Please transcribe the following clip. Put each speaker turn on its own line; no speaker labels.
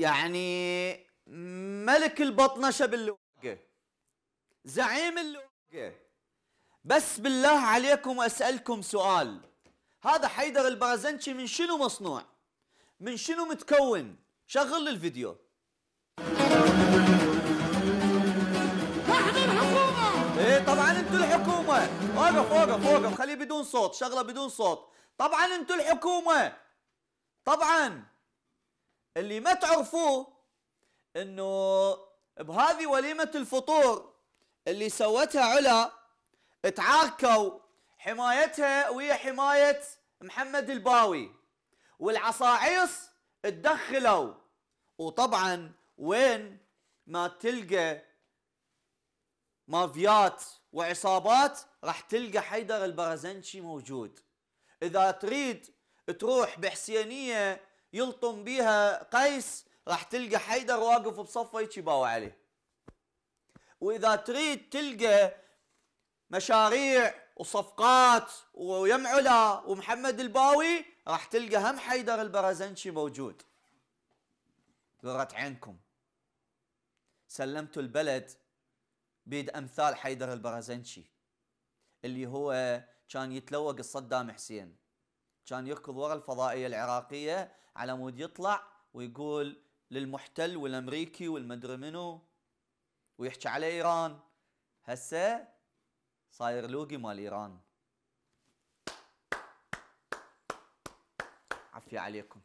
يعني ملك البطنشة باللوقة زعيم اللوقة بس بالله عليكم أسألكم سؤال هذا حيدر البرزنشي من شنو مصنوع من شنو متكون شغل الفيديو ايه طبعا انتو الحكومة وقف وقف وقف خليه بدون صوت شغلة بدون صوت طبعا انتو الحكومة طبعا اللي ما تعرفوه انه بهذه وليمه الفطور اللي سوتها علا تعاركوا حمايتها ويا حمايه محمد الباوي والعصاعيص تدخلوا وطبعا وين ما تلقى مافيات وعصابات راح تلقى حيدر البرزنشي موجود اذا تريد تروح بحسينيه يلطم بيها قيس راح تلقى حيدر واقف بصفه يتشباوى عليه واذا تريد تلقى مشاريع وصفقات ويم علا ومحمد الباوي راح تلقى هم حيدر البرزنشي موجود قرت عينكم سلمتوا البلد بيد امثال حيدر البرزنشي اللي هو كان يتلوق الصدام حسين كان يركض ورا الفضائيه العراقيه على مود يطلع ويقول للمحتل والامريكي والمدري منو ويحكي على ايران هسه صاير لوقي مال ايران عفية عليكم